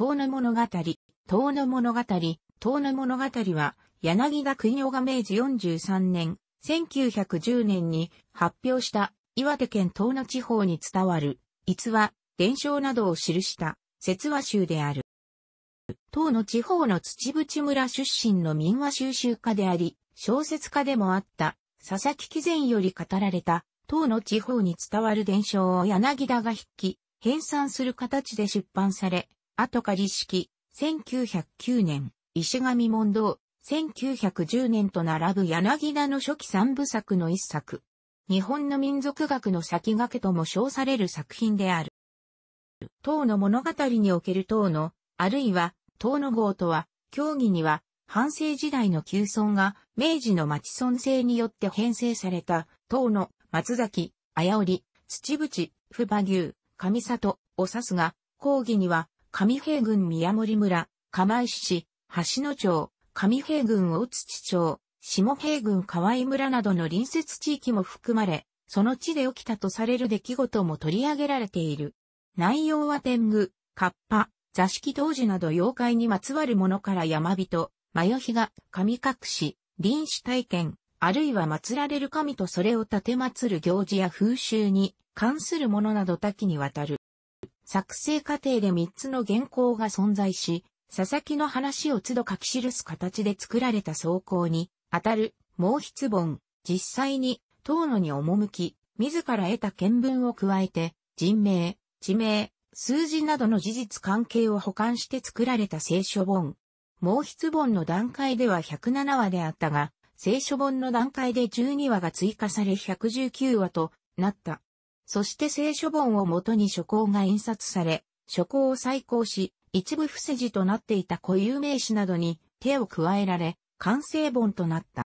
遠野物語、遠野物語、遠野物語は、柳田国夫が明治43年、1910年に発表した岩手県東野地方に伝わる逸話、伝承などを記した説話集である。東野地方の土淵村出身の民話収集家であり、小説家でもあった佐々木貴前より語られた東野地方に伝わる伝承を柳田が筆記、編纂する形で出版され、後仮式、1909年、石上問答、1910年と並ぶ柳田の初期三部作の一作。日本の民族学の先駆けとも称される作品である。唐の物語における唐の、あるいは唐の号とは、教義には、反省時代の旧村が明治の町村制によって編成された、唐の松崎、綾織、土淵、不馬牛、上里を指すが、講義には、上平郡宮森村、釜石市、橋野町、上平郡大槌町、下平郡河合村などの隣接地域も含まれ、その地で起きたとされる出来事も取り上げられている。内容は天狗、河童、座敷童子など妖怪にまつわるものから山人、真夜が神隠し、臨死体験、あるいは祀られる神とそれを建て祀る行事や風習に関するものなど多岐にわたる。作成過程で3つの原稿が存在し、佐々木の話を都度書き記す形で作られた草稿に、あたる、毛筆本、実際に、遠野に赴き、自ら得た見聞を加えて、人名、地名、数字などの事実関係を保管して作られた聖書本。毛筆本の段階では107話であったが、聖書本の段階で12話が追加され119話となった。そして聖書本をもとに書稿が印刷され、書稿を再考し、一部伏せ字となっていた固有名詞などに手を加えられ、完成本となった。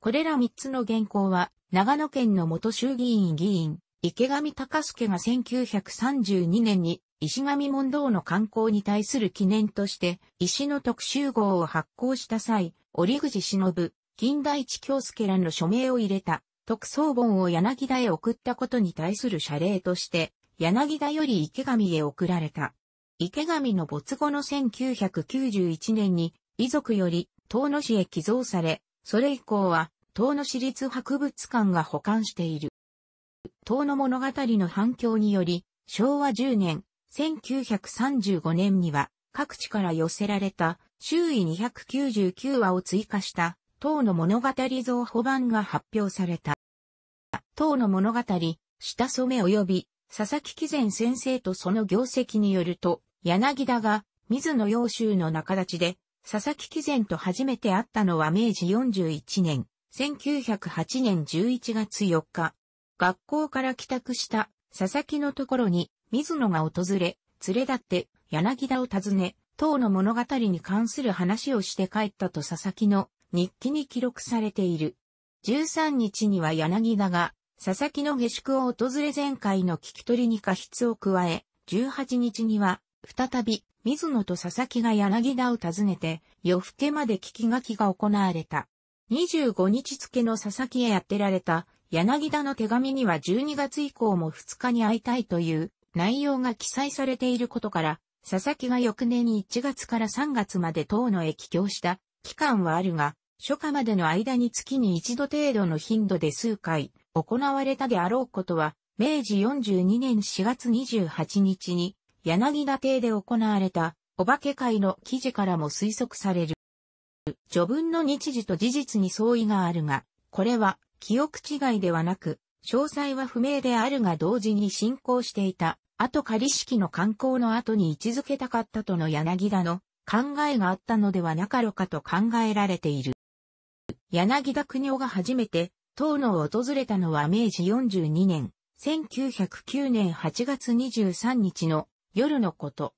これら三つの原稿は、長野県の元衆議院議員、池上隆介が1932年に石上問答の観光に対する記念として、石の特集号を発行した際、折口忍、金田一京介らの署名を入れた。特捜本を柳田へ送ったことに対する謝礼として、柳田より池上へ送られた。池上の没後の1991年に、遺族より、遠野市へ寄贈され、それ以降は、遠野市立博物館が保管している。遠野物語の反響により、昭和10年、1935年には、各地から寄せられた、周囲299話を追加した、東野物語増補版が発表された。等の物語、下染め及び、佐々木貴前先生とその業績によると、柳田が、水野洋州の中立ちで、佐々木貴前と初めて会ったのは明治41年、1908年11月4日。学校から帰宅した佐々木のところに水野が訪れ、連れ立って柳田を訪ね、当の物語に関する話をして帰ったと佐々木の日記に記録されている。13日には柳田が佐々木の下宿を訪れ前回の聞き取りに過失を加え、18日には、再び、水野と佐々木が柳田を訪ねて、夜更けまで聞き書きが行われた。25日付の佐々木へやってられた、柳田の手紙には12月以降も2日に会いたいという内容が記載されていることから、佐々木が翌年に1月から3月まで党のへ帰郷した期間はあるが、初夏までの間に月に一度程度の頻度で数回、行われたであろうことは、明治42年4月28日に、柳田邸で行われた、お化け会の記事からも推測される。序文の日時と事実に相違があるが、これは、記憶違いではなく、詳細は不明であるが同時に進行していた、後仮式の観光の後に位置づけたかったとの柳田の考えがあったのではなかろうかと考えられている。柳田国夫が初めて遠野を訪れたのは明治42年、1909年8月23日の夜のこと。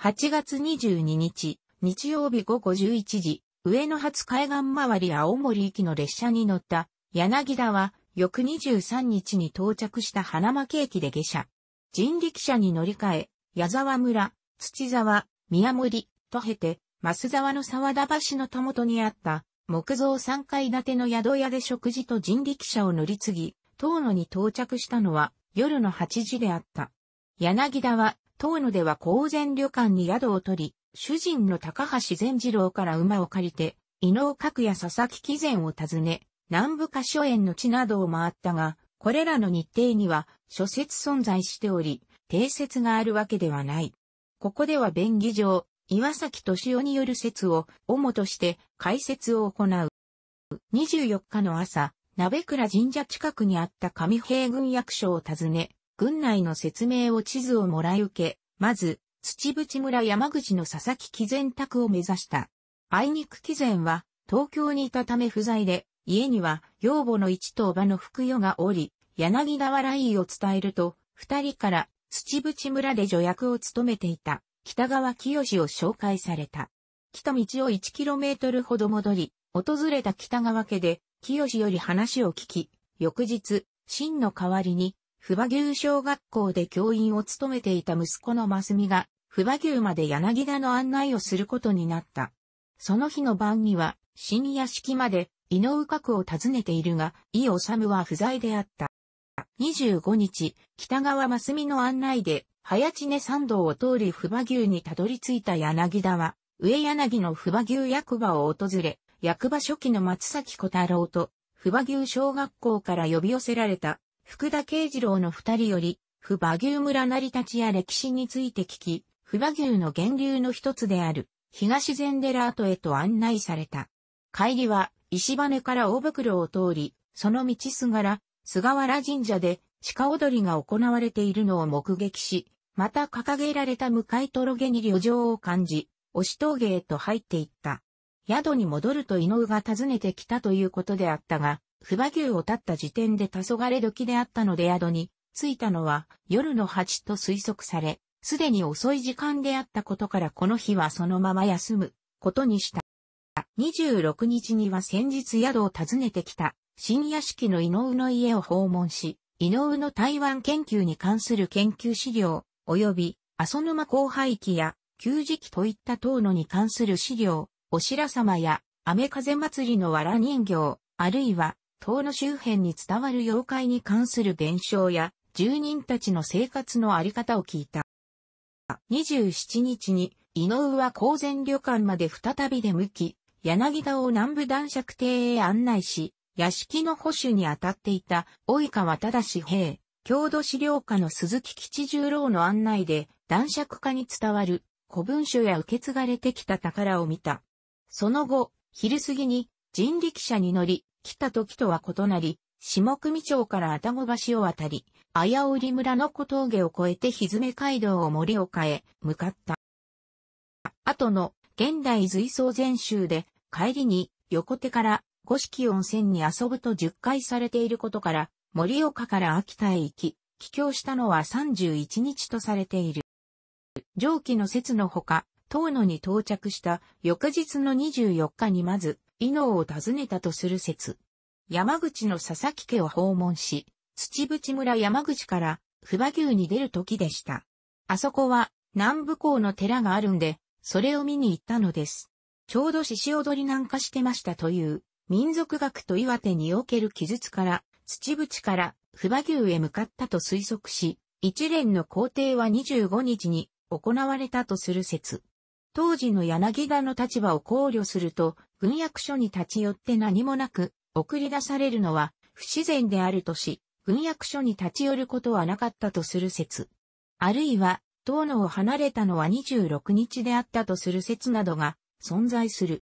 8月22日、日曜日午後11時、上野初海岸周り青森行きの列車に乗った柳田は翌23日に到着した花巻駅で下車。人力車に乗り換え、矢沢村、土沢、宮森、と経て、増沢の沢田橋のたもとにあった木造3階建ての宿屋で食事と人力車を乗り継ぎ、遠野に到着したのは夜の8時であった。柳田は、遠野では公然旅館に宿を取り、主人の高橋善次郎から馬を借りて、伊能角や佐々木貴善を訪ね、南部歌所園の地などを回ったが、これらの日程には諸説存在しており、定説があるわけではない。ここでは便宜上、岩崎敏夫による説を主として解説を行う。24日の朝、鍋倉神社近くにあった上平軍役所を訪ね、軍内の説明を地図をもらい受け、まず、土淵村山口の佐々木貴善宅を目指した。あいにく貴善は、東京にいたため不在で、家には養母の一等場の福与がおり、柳田笑いを伝えると、二人から土淵村で助役を務めていた北川清を紹介された。来た道を1トルほど戻り、訪れた北川家で、清より話を聞き、翌日、真の代わりに、不馬牛小学校で教員を務めていた息子の真澄が、不馬牛まで柳田の案内をすることになった。その日の晩には、深夜式まで、井上閣を訪ねているが、井治は不在であった。25日、北川真澄の案内で、早知根参道を通り不馬牛にたどり着いた柳田は、上柳の不馬牛役場を訪れ、役場初期の松崎小太郎と、不馬牛小学校から呼び寄せられた、福田慶次郎の二人より、不馬牛村成り立ちや歴史について聞き、不馬牛の源流の一つである、東禅寺跡へと案内された。帰りは、石羽から大袋を通り、その道すがら、菅原神社で鹿踊りが行われているのを目撃し、また掲げられた向かいとろげに旅情を感じ、押し峠へと入っていった。宿に戻ると井上が訪ねてきたということであったが、不馬牛を立った時点で黄昏時であったので宿に着いたのは夜の8と推測され、すでに遅い時間であったことからこの日はそのまま休むことにした。26日には先日宿を訪ねてきた新屋敷の井上の家を訪問し、井上の台湾研究に関する研究資料、及び、阿蘇沼広廃期や、旧時期といった遠野に関する資料、お白様や、雨風祭りの藁人形、あるいは、遠野周辺に伝わる妖怪に関する伝承や、住人たちの生活のあり方を聞いた。27日に、井上は公然旅館まで再び出向き、柳田を南部男爵邸へ案内し、屋敷の保守に当たっていた、及川正平、郷土資料課の鈴木吉十郎の案内で、男爵家に伝わる古文書や受け継がれてきた宝を見た。その後、昼過ぎに人力車に乗り、来た時とは異なり、下組町から愛宕橋を渡り、綾織村の小峠を越えて日詰街道を森を変え、向かった。後の現代随想全集で帰りに横手から五色温泉に遊ぶと10回されていることから、盛岡から秋田へ行き、帰郷したのは31日とされている。上記の説のほか、遠野に到着した翌日の24日にまず、伊能を訪ねたとする説。山口の佐々木家を訪問し、土淵村山口から、不馬牛に出る時でした。あそこは、南部港の寺があるんで、それを見に行ったのです。ちょうど獅子踊りなんかしてましたという、民族学と岩手における記述から、土淵から不破牛へ向かったと推測し、一連の工程は25日に行われたとする説。当時の柳田の立場を考慮すると、軍役所に立ち寄って何もなく、送り出されるのは不自然であるとし、軍役所に立ち寄ることはなかったとする説。あるいは、遠野を離れたのは26日であったとする説などが存在する。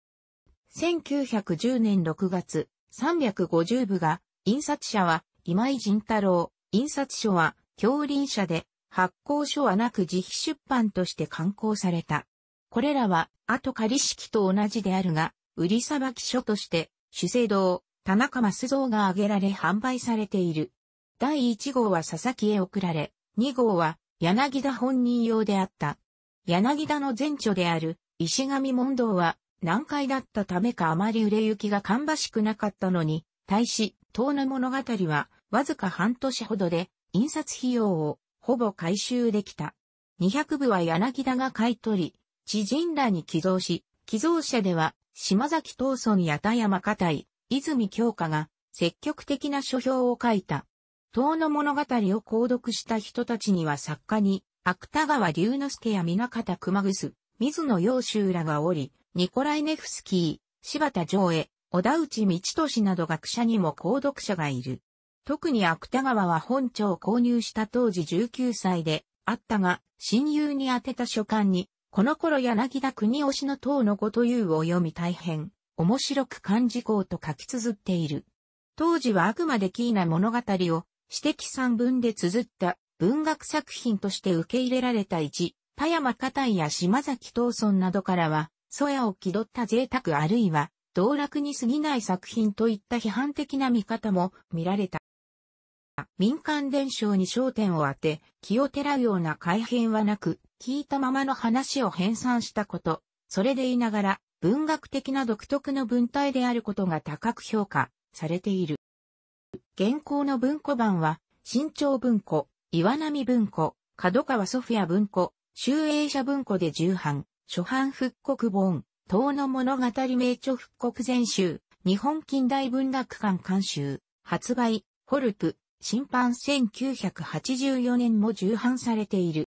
1910年6月、350部が、印刷者は今井仁太郎、印刷所は教林社で、発行書はなく自費出版として刊行された。これらは、後仮式と同じであるが、売りさばき書として、主制堂、田中増蔵が挙げられ販売されている。第1号は佐々木へ送られ、2号は柳田本人用であった。柳田の前著である石上問答は難解だったためかあまり売れ行きが芳しくなかったのに、対し、遠の物語は、わずか半年ほどで、印刷費用を、ほぼ回収できた。200部は柳田が買い取り、知人らに寄贈し、寄贈者では、島崎東村や田山堅井、泉京香が、積極的な書評を書いた。遠の物語を購読した人たちには作家に、芥川龍之介や港方熊楠、水野洋州らがおり、ニコライネフスキー、柴田上江、小田内道俊など学者にも購読者がいる。特に芥川は本庁を購入した当時19歳であったが、親友に宛てた書簡に、この頃柳田国推しの塔のごというを読み大変、面白く漢字うと書き綴っている。当時はあくまでキーな物語を、私的三文で綴った文学作品として受け入れられた一、田山家対や島崎藤村などからは、そやを気取った贅沢あるいは、道楽に過ぎない作品といった批判的な見方も見られた。民間伝承に焦点を当て、気を照らうような改変はなく、聞いたままの話を編纂したこと、それでいながら、文学的な独特の文体であることが高く評価されている。現行の文庫版は、新潮文庫、岩波文庫、角川ソフィア文庫、集英社文庫で重版。初版復刻本、東の物語名著復刻全集、日本近代文学館監修、発売、ホルプ、新版1984年も重版されている。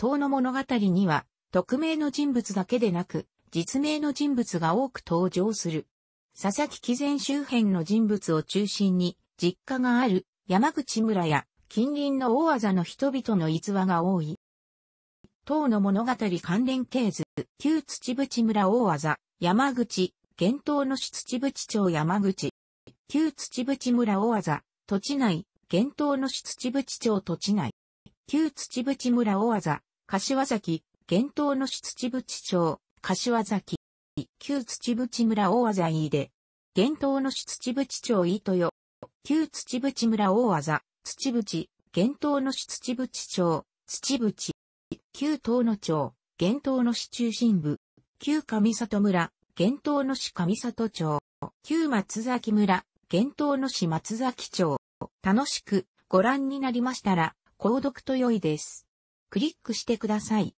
東の物語には、匿名の人物だけでなく、実名の人物が多く登場する。佐々木貴前周辺の人物を中心に、実家がある山口村や近隣の大技の人々の逸話が多い。等の物語関連系図、旧土淵村大技、山口、現東の市土淵町山口、旧土淵村大技、土地内、現東の市土淵町土地内、旧土淵村大技、柏崎、現東の市土淵町、柏崎、旧土淵村大技飯で、現東の市土淵町糸よ、旧土淵村大技、土淵、現東の市土淵町、土淵。旧東野町、現東野市中心部、旧上里村、現東野市上里町、旧松崎村、現東野市松崎町。楽しくご覧になりましたら、購読と良いです。クリックしてください。